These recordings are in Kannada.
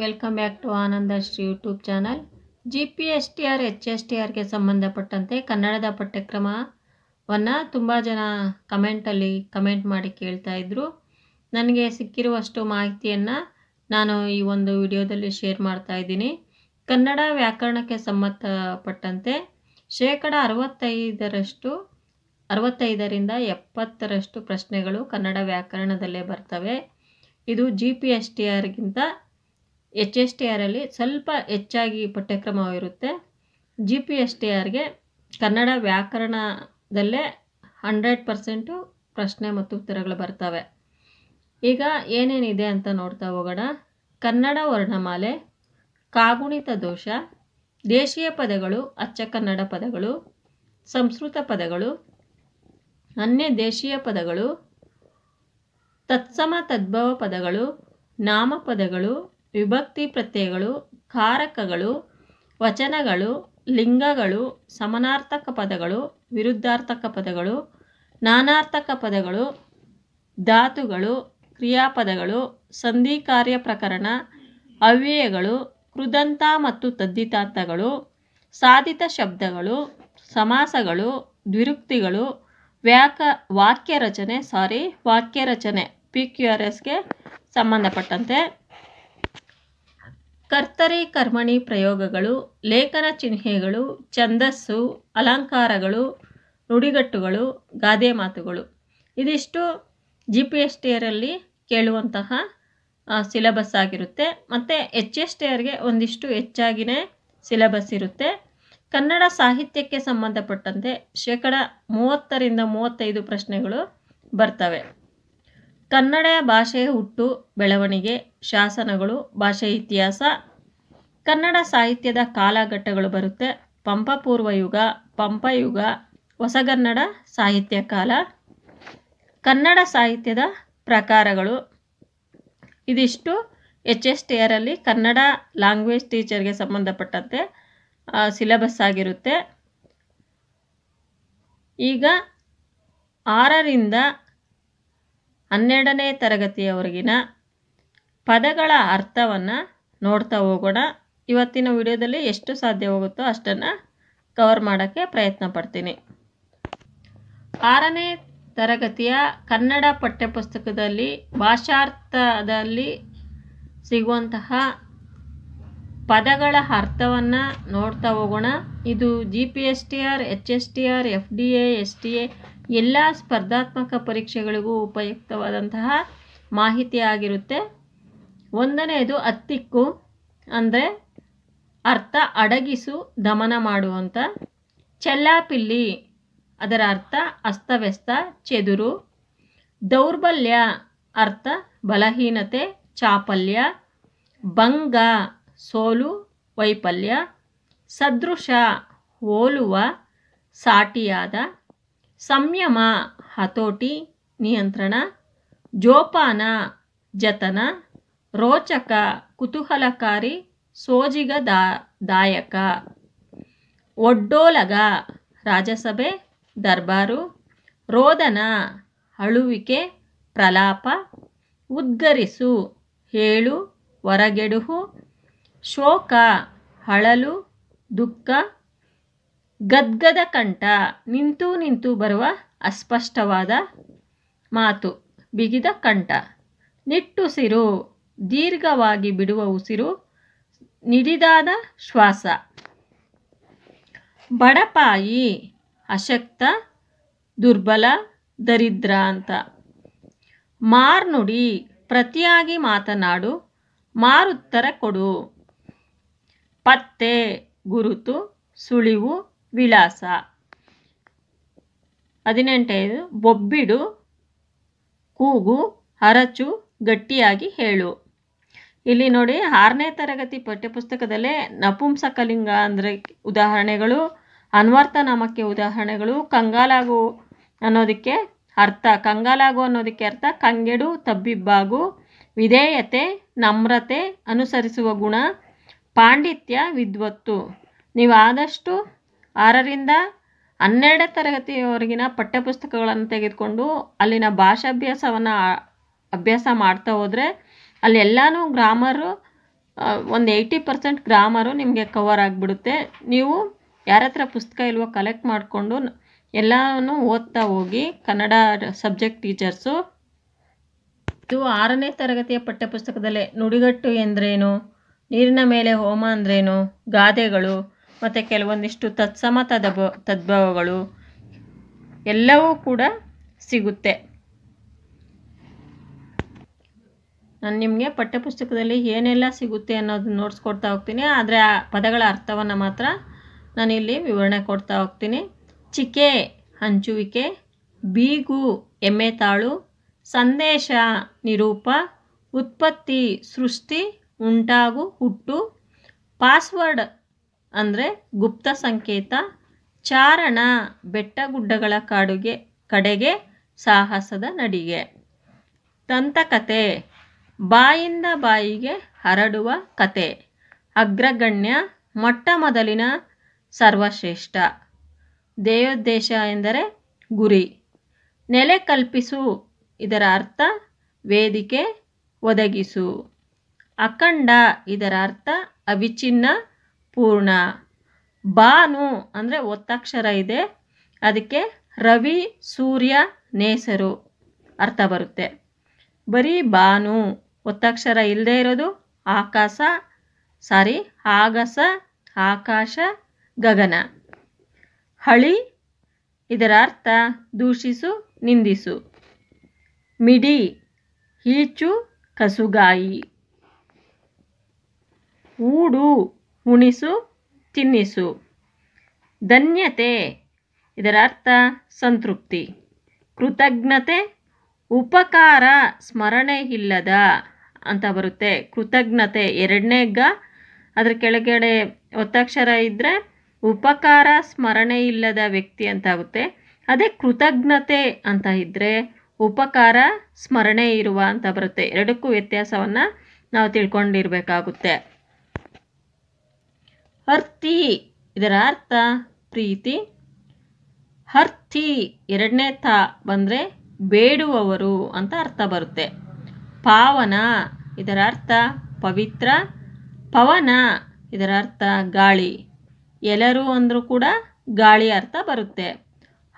Welcome back to Shri YouTube channel G P S T R H S T ಆರ್ಗೆ ಸಂಬಂಧಪಟ್ಟಂತೆ ಕನ್ನಡದ ಪಠ್ಯಕ್ರಮವನ್ನು ತುಂಬ ಜನ ಕಮೆಂಟಲ್ಲಿ ಕಮೆಂಟ್ ಮಾಡಿ ಕೇಳ್ತಾ ಇದ್ದರು ನನಗೆ ಸಿಕ್ಕಿರುವಷ್ಟು ಮಾಹಿತಿಯನ್ನು ನಾನು ಈ ಒಂದು ವಿಡಿಯೋದಲ್ಲಿ ಶೇರ್ ಮಾಡ್ತಾ ಇದ್ದೀನಿ ಕನ್ನಡ ವ್ಯಾಕರಣಕ್ಕೆ ಸಂಬಂಧಪಟ್ಟಂತೆ ಶೇಕಡ ಅರವತ್ತೈದರಷ್ಟು ಅರವತ್ತೈದರಿಂದ ಎಪ್ಪತ್ತರಷ್ಟು ಪ್ರಶ್ನೆಗಳು ಕನ್ನಡ ವ್ಯಾಕರಣದಲ್ಲೇ ಬರ್ತವೆ ಇದು ಜಿ ಪಿ ಎಸ್ ಟಿ ಆರ್ಗಿಂತ ಎಚ್ ಎಸ್ ಟಿ ಆರಲ್ಲಿ ಸ್ವಲ್ಪ ಹೆಚ್ಚಾಗಿ ಪಠ್ಯಕ್ರಮವಿರುತ್ತೆ ಜಿ ಪಿ ಎಸ್ ಟಿ ಆರ್ಗೆ ಕನ್ನಡ ವ್ಯಾಕರಣದಲ್ಲೇ ಹಂಡ್ರೆಡ್ ಪರ್ಸೆಂಟು ಪ್ರಶ್ನೆ ಮತ್ತು ಉತ್ತರಗಳು ಬರ್ತವೆ ಈಗ ಏನೇನಿದೆ ಅಂತ ನೋಡ್ತಾ ಹೋಗೋಣ ಕನ್ನಡ ವರ್ಣಮಾಲೆ ಕಾಗುಣಿತ ದೋಷ ದೇಶೀಯ ಪದಗಳು ಅಚ್ಚ ಕನ್ನಡ ಪದಗಳು ಸಂಸ್ಕೃತ ಪದಗಳು ಅನ್ಯ ದೇಶೀಯ ಪದಗಳು ತತ್ಸಮ ತದ್ಭವ ಪದಗಳು ನಾಮಪದಗಳು ವಿಭಕ್ತಿ ಪ್ರತ್ಯಯಗಳು ಕಾರಕಗಳು ವಚನಗಳು ಲಿಂಗಗಳು ಸಮನಾರ್ಥಕ ಪದಗಳು ವಿರುದ್ಧಾರ್ಥಕ ಪದಗಳು ನಾನಾರ್ಥಕ ಪದಗಳು ಧಾತುಗಳು ಕ್ರಿಯಾಪದಗಳು ಸಂಧಿ ಕಾರ್ಯ ಪ್ರಕರಣ ಅವ್ಯಯಗಳು ಕೃದಂತ ಮತ್ತು ತದ್ದಿತಾಂತಗಳು ಸಾಧಿತ ಶಬ್ದಗಳು ಸಮಾಸಗಳು ದ್ವಿರುಕ್ತಿಗಳು ವ್ಯಾಕ ವಾಕ್ಯ ರಚನೆ ಸಾರಿ ವಾಕ್ಯ ರಚನೆ ಪಿ ಕ್ಯೂ ಆರ್ ಎಸ್ಗೆ ಸಂಬಂಧಪಟ್ಟಂತೆ ಕರ್ತರಿ ಕರ್ಮಣಿ ಪ್ರಯೋಗಗಳು ಲೇಖನ ಚಿಹ್ನೆಗಳು ಛಂದಸ್ಸು ಅಲಂಕಾರಗಳು ನುಡಿಗಟ್ಟುಗಳು ಗಾದೆ ಮಾತುಗಳು ಇದಿಷ್ಟು ಜಿ ಪಿ ಎಸ್ ಟಿ ಆರಲ್ಲಿ ಕೇಳುವಂತಹ ಸಿಲೆಬಸ್ ಆಗಿರುತ್ತೆ ಮತ್ತು ಎಚ್ ಎಸ್ ಟಿಯರ್ಗೆ ಒಂದಿಷ್ಟು ಹೆಚ್ಚಾಗಿಯೇ ಸಿಲಬಸ್ ಇರುತ್ತೆ ಕನ್ನಡ ಸಾಹಿತ್ಯಕ್ಕೆ ಸಂಬಂಧಪಟ್ಟಂತೆ ಶೇಕಡ ಮೂವತ್ತರಿಂದ ಮೂವತ್ತೈದು ಪ್ರಶ್ನೆಗಳು ಬರ್ತವೆ ಕನ್ನಡ ಭಾಷೆಯ ಹುಟ್ಟು ಬೆಳವಣಿಗೆ ಶಾಸನಗಳು ಭಾಷೆ ಇತಿಹಾಸ ಕನ್ನಡ ಸಾಹಿತ್ಯದ ಕಾಲಘಟ್ಟಗಳು ಬರುತ್ತೆ ಪಂಪ ಪೂರ್ವಯುಗ ಪಂಪಯುಗ ಹೊಸಗನ್ನಡ ಸಾಹಿತ್ಯ ಕಾಲ ಕನ್ನಡ ಸಾಹಿತ್ಯದ ಪ್ರಕಾರಗಳು ಇದಿಷ್ಟು ಎಚ್ ಎಸ್ ಟಿ ಆರಲ್ಲಿ ಕನ್ನಡ ಲ್ಯಾಂಗ್ವೇಜ್ ಟೀಚರ್ಗೆ ಸಂಬಂಧಪಟ್ಟಂತೆ ಸಿಲೆಬಸ್ ಆಗಿರುತ್ತೆ ಈಗ ಆರರಿಂದ ಹನ್ನೆರಡನೇ ತರಗತಿಯವರೆಗಿನ ಪದಗಳ ಅರ್ಥವನ್ನು ನೋಡ್ತಾ ಹೋಗೋಣ ಇವತ್ತಿನ ವಿಡಿಯೋದಲ್ಲಿ ಎಷ್ಟು ಸಾಧ್ಯವಾಗುತ್ತೋ ಅಷ್ಟನ್ನು ಕವರ್ ಮಾಡೋಕ್ಕೆ ಪ್ರಯತ್ನ ಪಡ್ತೀನಿ ಆರನೇ ತರಗತಿಯ ಕನ್ನಡ ಪಠ್ಯಪುಸ್ತಕದಲ್ಲಿ ಭಾಷಾರ್ಥದಲ್ಲಿ ಸಿಗುವಂತಹ ಪದಗಳ ಅರ್ಥವನ್ನು ನೋಡ್ತಾ ಹೋಗೋಣ ಇದು G P S T R H S T R F D A S T A ಎಲ್ಲ ಸ್ಪರ್ಧಾತ್ಮಕ ಪರೀಕ್ಷೆಗಳಿಗೂ ಉಪಯುಕ್ತವಾದಂತಹ ಮಾಹಿತಿ ಆಗಿರುತ್ತೆ ಒಂದನೆಯದು ಅತ್ತಿಕ್ಕು ಅಂದರೆ ಅರ್ಥ ಅಡಗಿಸು ದಮನ ಮಾಡುವಂಥ ಚೆಲ್ಲಾಪಿಲ್ಲಿ ಅದರ ಅರ್ಥ ಅಸ್ತವ್ಯಸ್ತ ಚೆದುರು ದೌರ್ಬಲ್ಯ ಅರ್ಥ ಬಲಹೀನತೆ ಚಾಪಲ್ಯ ಭಂಗ ಸೋಲು ವೈಫಲ್ಯ ಸದೃಶ ಹೋಲುವ ಸಾಟಿಯಾದ ಸಂಯಮ ಹತೋಟಿ ನಿಯಂತ್ರಣ ಜೋಪಾನ ಜತನ ರೋಚಕ ಕುತೂಹಲಕಾರಿ ಸೋಜಿಗ ದಾಯಕ ಒಡ್ಡೋಲಗ ರಾಜಸಭೆ ದರ್ಬಾರು ರೋದನ ಅಳುವಿಕೆ ಪ್ರಲಾಪ ಉದ್ಗರಿಸು ಹೇಳು ಹೊರಗೆಡುಹು ಶೋಕ ಹಳಲು ದುಃಖ ಗದ್ಗದ ಕಂಠ ನಿಂತು ನಿಂತು ಬರುವ ಅಸ್ಪಷ್ಟವಾದ ಮಾತು ಬಿಗಿದ ಕಂಠ ನಿಟ್ಟುಸಿರು ದೀರ್ಘವಾಗಿ ಬಿಡುವ ಉಸಿರು ನಿಡಿದಾದ ಶ್ವಾಸ ಬಡಪಾಯಿ ಅಶಕ್ತ ದುರ್ಬಲ ದರಿದ್ರ ಅಂತ ಮಾರ್ನುಡಿ ಪ್ರತಿಯಾಗಿ ಮಾತನಾಡು ಮಾರುತ್ತರ ಕೊಡು ಪತ್ತೆ ಗುರುತು ಸುಳಿವು ವಿಳಾಸ ಹದಿನೆಂಟೈದು ಬೊಬ್ಬಿಡು ಕೂಗು ಹರಚು ಗಟ್ಟಿಯಾಗಿ ಹೇಳು ಇಲ್ಲಿ ನೋಡಿ ಆರನೇ ತರಗತಿ ಪಠ್ಯಪುಸ್ತಕದಲ್ಲೇ ನಪುಂಸಕಲಿಂಗ ಅಂದರೆ ಉದಾಹರಣೆಗಳು ಅನ್ವರ್ಥ ನಾಮಕ್ಕೆ ಉದಾಹರಣೆಗಳು ಕಂಗಾಲಾಗು ಅನ್ನೋದಕ್ಕೆ ಅರ್ಥ ಕಂಗಾಲಾಗು ಅನ್ನೋದಕ್ಕೆ ಅರ್ಥ ಕಂಗೆಡು ತಬ್ಬಿಬ್ಬಾಗು ವಿಧೇಯತೆ ನಮ್ರತೆ ಅನುಸರಿಸುವ ಗುಣ ಪಾಂಡಿತ್ಯ ವಿದ್ವತ್ತು ನೀವು ಆದಷ್ಟು ಆರರಿಂದ ಹನ್ನೆರಡನೇ ತರಗತಿಯವರೆಗಿನ ಪಠ್ಯಪುಸ್ತಕಗಳನ್ನು ತೆಗೆದುಕೊಂಡು ಅಲ್ಲಿನ ಭಾಷಾಭ್ಯಾಸವನ್ನು ಅಭ್ಯಾಸ ಮಾಡ್ತಾ ಹೋದರೆ ಅಲ್ಲಿ ಎಲ್ಲನೂ ಗ್ರಾಮರು ಒಂದು ಏಯ್ಟಿ ಪರ್ಸೆಂಟ್ ಗ್ರಾಮರು ನಿಮಗೆ ಕವರ್ ಆಗಿಬಿಡುತ್ತೆ ನೀವು ಯಾರ ಹತ್ರ ಪುಸ್ತಕ ಇಲ್ವೋ ಕಲೆಕ್ಟ್ ಮಾಡಿಕೊಂಡು ಎಲ್ಲನೂ ಓದ್ತಾ ಹೋಗಿ ಕನ್ನಡ ಸಬ್ಜೆಕ್ಟ್ ಟೀಚರ್ಸು ಇದು ಆರನೇ ತರಗತಿಯ ಪಠ್ಯಪುಸ್ತಕದಲ್ಲೇ ನುಡಿಗಟ್ಟು ಎಂದರೇನು ನೀರಿನ ಮೇಲೆ ಹೋಮ ಅಂದ್ರೇನು? ಗಾದೆಗಳು ಮತ್ತು ಕೆಲವೊಂದಿಷ್ಟು ತತ್ಸಮ ತದಭ ತದ್ಭವಗಳು ಎಲ್ಲವೂ ಕೂಡ ಸಿಗುತ್ತೆ ನಾನು ನಿಮಗೆ ಪಠ್ಯಪುಸ್ತಕದಲ್ಲಿ ಏನೆಲ್ಲ ಸಿಗುತ್ತೆ ಅನ್ನೋದು ನೋಡಿಸ್ಕೊಡ್ತಾ ಹೋಗ್ತೀನಿ ಆದರೆ ಆ ಪದಗಳ ಅರ್ಥವನ್ನು ಮಾತ್ರ ನಾನಿಲ್ಲಿ ವಿವರಣೆ ಕೊಡ್ತಾ ಹೋಗ್ತೀನಿ ಚಿಕೆ ಹಂಚುವಿಕೆ ಬೀಗು ಎಮ್ಮೆ ತಾಳು ಸಂದೇಶ ನಿರೂಪ ಉತ್ಪತ್ತಿ ಸೃಷ್ಟಿ ಉಂಟಾಗು ಹುಟ್ಟು ಪಾಸ್ವರ್ಡ್ ಅಂದರೆ ಗುಪ್ತ ಸಂಕೇತ ಚಾರಣ ಬೆಟ್ಟ ಗುಡ್ಡಗಳ ಕಾಡುಗೆ ಕಡೆಗೆ ಸಾಹಸದ ನಡಿಗೆ ದಂತಕತೆ ಬಾಯಿಂದ ಬಾಯಿಗೆ ಹರಡುವ ಕತೆ ಅಗ್ರಗಣ್ಯ ಮೊಟ್ಟ ಮೊದಲಿನ ಸರ್ವಶ್ರೇಷ್ಠ ದೇಯೋದ್ದೇಶ ಎಂದರೆ ಗುರಿ ನೆಲೆ ಕಲ್ಪಿಸು ಇದರ ಅರ್ಥ ವೇದಿಕೆ ಒದಗಿಸು ಅಖಂಡ ಇದರ ಅರ್ಥ ಅವಿಚ್ಛಿನ್ನ ಪೂರ್ಣ ಬಾನು ಅಂದರೆ ಒತ್ತಕ್ಷರ ಇದೆ ಅದಕ್ಕೆ ರವಿ ಸೂರ್ಯ ನೇಸರು ಅರ್ಥ ಬರುತ್ತೆ ಬರೀ ಬಾನು ಒತ್ತಕ್ಷರ ಇಲ್ಲದೆ ಇರೋದು ಆಕಾಶ ಸಾರಿ ಆಗಸ ಆಕಾಶ ಗಗನ ಹಳಿ ಇದರ ಅರ್ಥ ದೂಷಿಸು ನಿಂದಿಸು ಮಿಡಿ ಈಚು ಕಸುಗಾಯಿ ಊಡು ಉಣಿಸು ತಿನ್ನಿಸು ಧನ್ಯತೆ ಇದರ ಅರ್ಥ ಸಂತೃಪ್ತಿ ಕೃತಜ್ಞತೆ ಉಪಕಾರ ಸ್ಮರಣೆ ಇಲ್ಲದ ಅಂತ ಬರುತ್ತೆ ಕೃತಜ್ಞತೆ ಎರಡನೇ ಗ ಅದರ ಕೆಳಗಡೆ ಒತ್ತಕ್ಷರ ಇದ್ದರೆ ಉಪಕಾರ ಸ್ಮರಣೆ ಇಲ್ಲದ ವ್ಯಕ್ತಿ ಅಂತಾಗುತ್ತೆ ಅದೇ ಕೃತಜ್ಞತೆ ಅಂತ ಇದ್ದರೆ ಉಪಕಾರ ಸ್ಮರಣೆ ಇರುವ ಅಂತ ಬರುತ್ತೆ ಎರಡಕ್ಕೂ ವ್ಯತ್ಯಾಸವನ್ನು ನಾವು ತಿಳ್ಕೊಂಡಿರಬೇಕಾಗುತ್ತೆ ಹರ್ತಿ ಇದರ ಅರ್ಥ ಪ್ರೀತಿ ಹರ್ತಿ ಎರಡನೇ ತ ಬಂದರೆ ಬೇಡುವವರು ಅಂತ ಅರ್ಥ ಬರುತ್ತೆ ಪಾವನ ಇದರ ಅರ್ಥ ಪವಿತ್ರ ಪವನ ಇದರ ಅರ್ಥ ಗಾಳಿ ಎಲ್ಲರೂ ಅಂದರೂ ಕೂಡ ಗಾಳಿ ಅರ್ಥ ಬರುತ್ತೆ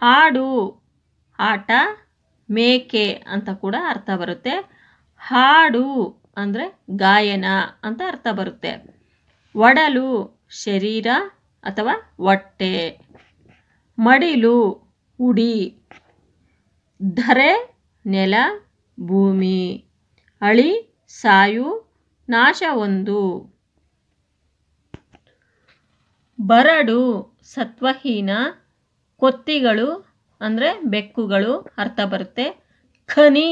ಹಾಡು ಆಟ ಮೇಕೆ ಅಂತ ಕೂಡ ಅರ್ಥ ಬರುತ್ತೆ ಹಾಡು ಅಂದರೆ ಗಾಯನ ಅಂತ ಅರ್ಥ ಬರುತ್ತೆ ಒಡಲು ಶರೀರ ಅಥವಾ ಹೊಟ್ಟೆ ಮಡಿಲು ಉಡಿ ಧರೆ ನೆಲ ಭೂಮಿ ಅಳಿ ಸಾಯು ನಾಶ ಒಂದು ಬರಡು ಸತ್ವಹೀನ ಕೊತ್ತಿಗಳು ಅಂದರೆ ಬೆಕ್ಕುಗಳು ಅರ್ಥ ಬರುತ್ತೆ ಖನಿ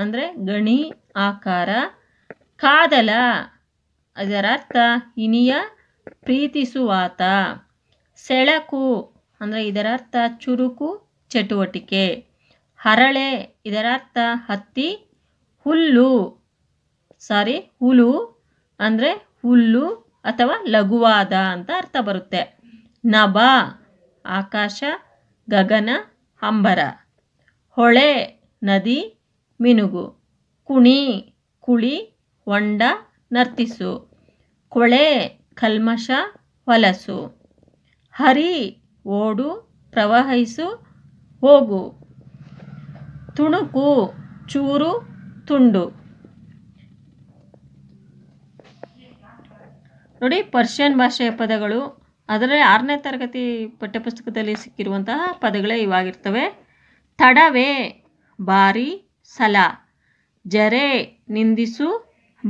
ಅಂದರೆ ಗಣಿ ಆಕಾರ ಕಾದಲ ಅರ್ಥ ಇನಿಯ ಪ್ರೀತಿಸುವಾತ ಸೆಳಕು ಅಂದರೆ ಇದರರ್ಥ ಚುರುಕು ಚಟುವಟಿಕೆ ಹರಳೆ ಇದರರ್ಥ ಹತ್ತಿ ಹುಲ್ಲು ಸಾರಿ ಹುಲು ಅಂದರೆ ಹುಲ್ಲು ಅಥವಾ ಲಘುವಾದ ಅಂತ ಅರ್ಥ ಬರುತ್ತೆ ನಭ ಆಕಾಶ ಗಗನ ಅಂಬರ ಹೊಳೆ ನದಿ ಮಿನುಗು ಕುಣಿ ಕುಳಿ ಹೊಂಡ ನರ್ತಿಸು ಕೊಳೆ ಕಲ್ಮಶ ಹೊಲಸು ಹರಿ ಓಡು ಪ್ರವಹಿಸು ಹೋಗು ತುಣುಕು ಚೂರು ತುಂಡು ನೋಡಿ ಪರ್ಷಿಯನ್ ಭಾಷೆಯ ಪದಗಳು ಅದರಲ್ಲಿ ಆರನೇ ತರಗತಿ ಪಠ್ಯಪುಸ್ತಕದಲ್ಲಿ ಸಿಕ್ಕಿರುವಂತಹ ಪದಗಳೇ ಇವಾಗಿರ್ತವೆ ತಡವೇ ಬಾರಿ ಸಲ ಜರೆ ನಿಂದಿಸು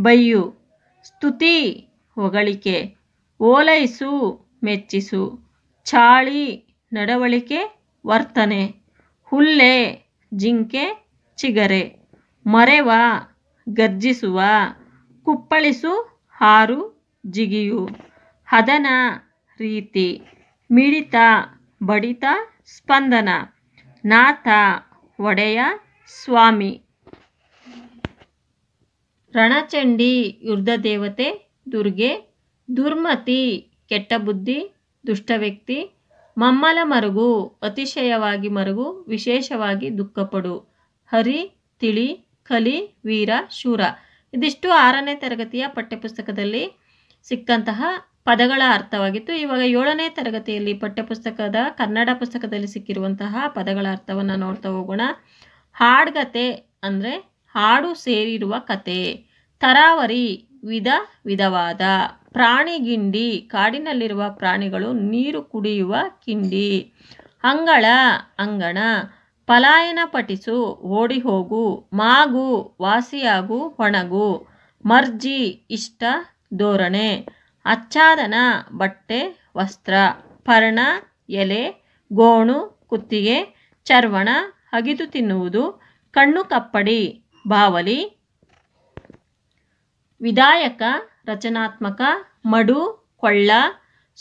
ಬೈಯು ಸ್ತುತಿ ಹೊಗಳಿಕೆ ಓಲೈಸು ಮೆಚ್ಚಿಸು ಚಾಳಿ ನಡವಳಿಕೆ ವರ್ತನೆ ಹುಲ್ಲೆ ಜಿಂಕೆ ಚಿಗರೆ ಮರೆವ ಗರ್ಜಿಸುವ ಕುಪ್ಪಳಿಸು ಹಾರು ಜಿಗಿಯು ಹದನ ರೀತಿ ಮಿಡಿತ ಬಡಿತ ಸ್ಪಂದನ ನಾಥ ಒಡೆಯ ಸ್ವಾಮಿ ರಣಚಂಡಿ ಯುದ್ಧ ದೇವತೆ ದುರ್ಗೆ ದುರ್ಮತಿ ಕೆಟ್ಟ ಬುದ್ಧಿ ದುಷ್ಟ ವ್ಯಕ್ತಿ ಮಮ್ಮಲ ಮರುಗು ಅತಿಶಯವಾಗಿ ಮರುಗು ವಿಶೇಷವಾಗಿ ದುಃಖಪಡು ಹರಿ ತಿಳಿ ಕಲಿ ವೀರ ಶೂರ ಇದಿಷ್ಟು ಆರನೇ ತರಗತಿಯ ಪಠ್ಯಪುಸ್ತಕದಲ್ಲಿ ಸಿಕ್ಕಂತಹ ಪದಗಳ ಅರ್ಥವಾಗಿತ್ತು ಇವಾಗ ಏಳನೇ ತರಗತಿಯಲ್ಲಿ ಪಠ್ಯಪುಸ್ತಕದ ಕನ್ನಡ ಪುಸ್ತಕದಲ್ಲಿ ಸಿಕ್ಕಿರುವಂತಹ ಪದಗಳ ಅರ್ಥವನ್ನು ನೋಡ್ತಾ ಹೋಗೋಣ ಹಾಡ್ಗತೆ ಅಂದರೆ ಹಾಡು ಸೇರಿರುವ ಕತೆ ತರಾವರಿ ವಿಧ ವಿಧವಾದ ಪ್ರಾಣಿಗಿಂಡಿ ಕಾಡಿನಲ್ಲಿರುವ ಪ್ರಾಣಿಗಳು ನೀರು ಕುಡಿಯುವ ಕಿಂಡಿ ಅಂಗಳ ಅಂಗಣ ಪಲಾಯನ ಪಟಿಸು ಓಡಿ ಹೋಗು ಮಾಗು ವಾಸಿಯಾಗು ಒಣಗು ಮರ್ಜಿ ಇಷ್ಟ ಧೋರಣೆ ಅಚ್ಚಾದನ ಬಟ್ಟೆ ವಸ್ತ್ರ ಪರ್ಣ ಎಲೆ ಗೋಣು ಕುತ್ತಿಗೆ ಚರ್ವಣ ಅಗಿದು ತಿನ್ನುವುದು ಕಣ್ಣು ಕಪ್ಪಡಿ ಬಾವಲಿ ವಿದಾಯಕ ರಚನಾತ್ಮಕ ಮಡು ಕೊಳ್ಳ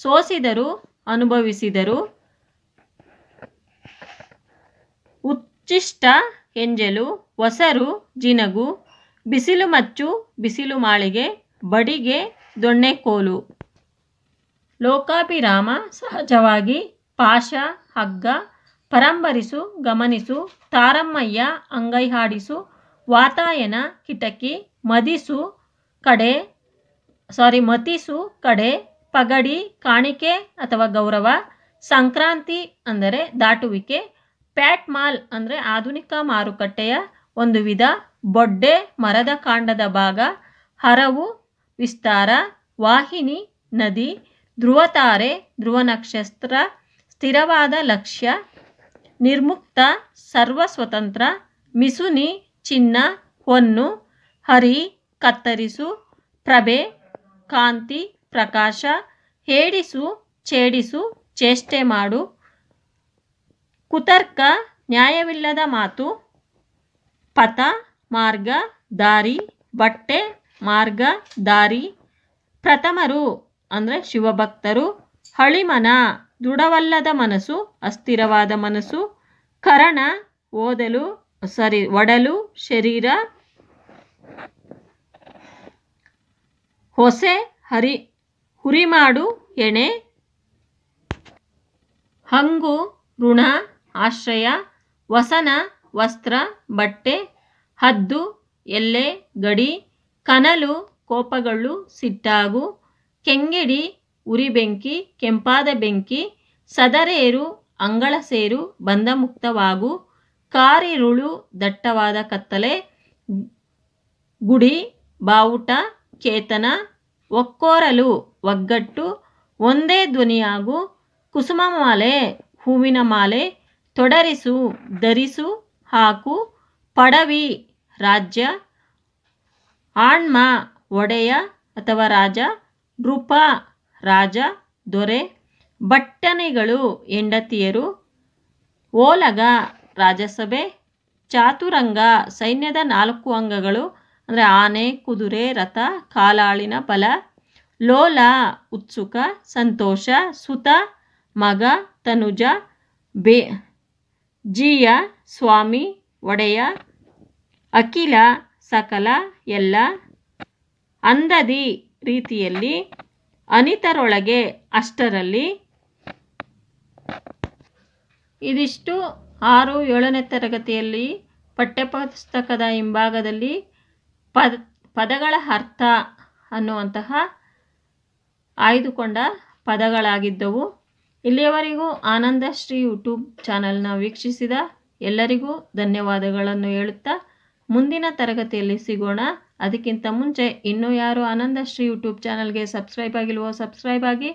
ಸೋಸಿದರು ಅನುಭವಿಸಿದರು ಉಚ್ಚಿಷ್ಟ ಎಂಜಲು ಒಸರು ಜಿನಗು ಬಿಸಿಲು ಮಚ್ಚು ಬಿಸಿಲು ಮಾಳಿಗೆ ಬಡಿಗೆ ದೊಣ್ಣೆಕೋಲು ಲೋಕಾಭಿರಾಮ ಸಹಜವಾಗಿ ಪಾಶ ಹಗ್ಗ ಪರಂಬರಿಸು ಗಮನಿಸು ತಾರಮ್ಮಯ್ಯ ಅಂಗೈ ಹಾಡಿಸು ವಾತಾಯನ ಕಿಟಕಿ ಮದಿಸು ಕಡೆ ಸಾರಿ ಮತಿಸು ಕಡೆ ಪಗಡಿ ಕಾಣಿಕೆ ಅಥವಾ ಗೌರವ ಸಂಕ್ರಾಂತಿ ಅಂದರೆ ದಾಟುವಿಕೆ ಪ್ಯಾಟ್ ಮಾಲ್ ಅಂದರೆ ಆಧುನಿಕ ಮಾರುಕಟ್ಟೆಯ ಒಂದು ವಿಧ ಬೊಡ್ಡೆ ಮರದ ಕಾಂಡದ ಭಾಗ ಹರವು ವಿಸ್ತಾರ ವಾಹಿನಿ ನದಿ ಧ್ರುವತಾರೆ ಧ್ರುವ ನಕ್ಷತ್ರ ಸ್ಥಿರವಾದ ಲಕ್ಷ್ಯ ನಿರ್ಮುಕ್ತ ಸರ್ವ ಸ್ವತಂತ್ರ ಮಿಸುನಿ ಚಿನ್ನ ಹೊನ್ನು ಹರಿ ಕತ್ತರಿಸು ಪ್ರಭೆ ಕಾಂತಿ ಪ್ರಕಾಶ ಹೇಡಿಸು ಛೇಡಿಸು ಚೇಷ್ಟೆ ಮಾಡು ಕುತರ್ಕ ನ್ಯಾಯವಿಲ್ಲದ ಮಾತು ಪಥ ಮಾರ್ಗ ದಾರಿ ಬಟ್ಟೆ ಮಾರ್ಗ ದಾರಿ ಪ್ರಥಮರು ಅಂದರೆ ಶಿವಭಕ್ತರು ಹಳಿಮನ ದೃಢವಲ್ಲದ ಮನಸ್ಸು ಅಸ್ಥಿರವಾದ ಮನಸ್ಸು ಕರಣ ಓದಲು ಸರಿ ಒಡಲು ಶರೀರ ಹೊಸೆ ಹರಿ ಹುರಿಮಾಡು ಎಣೆ ಹಂಗು ಋಣ ಆಶ್ರಯ ವಸನ ವಸ್ತ್ರ ಬಟ್ಟೆ ಹದ್ದು ಎಲ್ಲೆ ಗಡಿ ಕನಲು ಕೋಪಗಳು ಸಿಟ್ಟಾಗು ಕೆಂಗಿಡಿ ಬೆಂಕಿ ಕೆಂಪಾದ ಬೆಂಕಿ ಸದರೇರು ಅಂಗಳ ಸೇರು ಬಂಧ ಮುಕ್ತವಾಗು ಕಾರಿರುಳು ದಟ್ಟವಾದ ಕತ್ತಲೆ ಗುಡಿ ಬಾವುಟ ಚೇತನ ಒಕ್ಕೋರಲು ಒಗ್ಗಟ್ಟು ಒಂದೇ ಧ್ವನಿಯಾಗು ಕುಸುಮಮಾಲೆ ಹೂವಿನ ಮಾಲೆ ತೊಡರಿಸು ಧರಿಸು ಹಾಕು ಪಡವಿ ರಾಜ್ಯ ಆಣ್ಮ ಒಡೆಯ ಅಥವಾ ರಾಜ ನೃಪ ರಾಜ ದೊರೆ ಬಟ್ಟನೆಗಳು ಹೆಂಡತಿಯರು ಓಲಗ ರಾಜಸಭೆ ಚಾತುರಂಗ ಸೈನ್ಯದ ನಾಲ್ಕು ಅಂಗಗಳು ಅಂದರೆ ಆನೆ ಕುದುರೆ ರಥ ಕಾಲಾಳಿನ ಬಲ ಲೋಲ ಉತ್ಸುಕ ಸಂತೋಷ ಸುತ ಮಗ ತನುಜ ಬೇ ಜಿಯ ಸ್ವಾಮಿ ಒಡೆಯ ಅಖಿಲ ಸಕಲ ಎಲ್ಲ ಅಂದದಿ ರೀತಿಯಲ್ಲಿ ಅನಿತರೊಳಗೆ ಅಷ್ಟರಲ್ಲಿ ಇದಿಷ್ಟು ಆರು ಏಳನೇ ತರಗತಿಯಲ್ಲಿ ಪಠ್ಯಪುಸ್ತಕದ ಹಿಂಭಾಗದಲ್ಲಿ ಪದ ಪದಗಳ ಅರ್ಥ ಅನ್ನುವಂತಹ ಆಯ್ದುಕೊಂಡ ಪದಗಳಾಗಿದ್ದವು ಇಲ್ಲಿಯವರೆಗೂ ಆನಂದ ಶ್ರೀ ಯೂಟ್ಯೂಬ್ ಚಾನಲ್ನ ವೀಕ್ಷಿಸಿದ ಎಲ್ಲರಿಗೂ ಧನ್ಯವಾದಗಳನ್ನು ಹೇಳುತ್ತಾ ಮುಂದಿನ ತರಗತಿಯಲ್ಲಿ ಸಿಗೋಣ ಅದಕ್ಕಿಂತ ಮುಂಚೆ ಇನ್ನೂ ಯಾರು ಆನಂದ ಶ್ರೀ ಯೂಟ್ಯೂಬ್ ಚಾನಲ್ಗೆ ಸಬ್ಸ್ಕ್ರೈಬ್ ಆಗಿಲ್ವೋ ಸಬ್ಸ್ಕ್ರೈಬ್ ಆಗಿ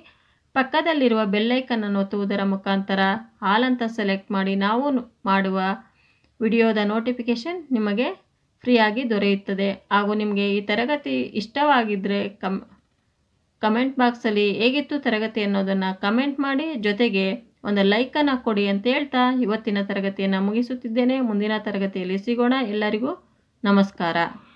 ಪಕ್ಕದಲ್ಲಿರುವ ಬೆಲ್ಲೈಕನ್ನು ಒತ್ತುವುದರ ಮುಖಾಂತರ ಹಾಲಂತ ಸೆಲೆಕ್ಟ್ ಮಾಡಿ ನಾವು ಮಾಡುವ ವಿಡಿಯೋದ ನೋಟಿಫಿಕೇಷನ್ ನಿಮಗೆ ಫ್ರೀಯಾಗಿ ದೊರೆಯುತ್ತದೆ ಹಾಗೂ ನಿಮಗೆ ಈ ತರಗತಿ ಇಷ್ಟವಾಗಿದ್ದರೆ ಕಮ್ ಕಮೆಂಟ್ ಬಾಕ್ಸಲ್ಲಿ ಹೇಗಿತ್ತು ತರಗತಿ ಅನ್ನೋದನ್ನು ಕಮೆಂಟ್ ಮಾಡಿ ಜೊತೆಗೆ ಒಂದು ಲೈಕನ್ನು ಕೊಡಿ ಅಂತ ಹೇಳ್ತಾ ಇವತ್ತಿನ ತರಗತಿಯನ್ನು ಮುಗಿಸುತ್ತಿದ್ದೇನೆ ಮುಂದಿನ ತರಗತಿಯಲ್ಲಿ ಸಿಗೋಣ ಎಲ್ಲರಿಗೂ ನಮಸ್ಕಾರ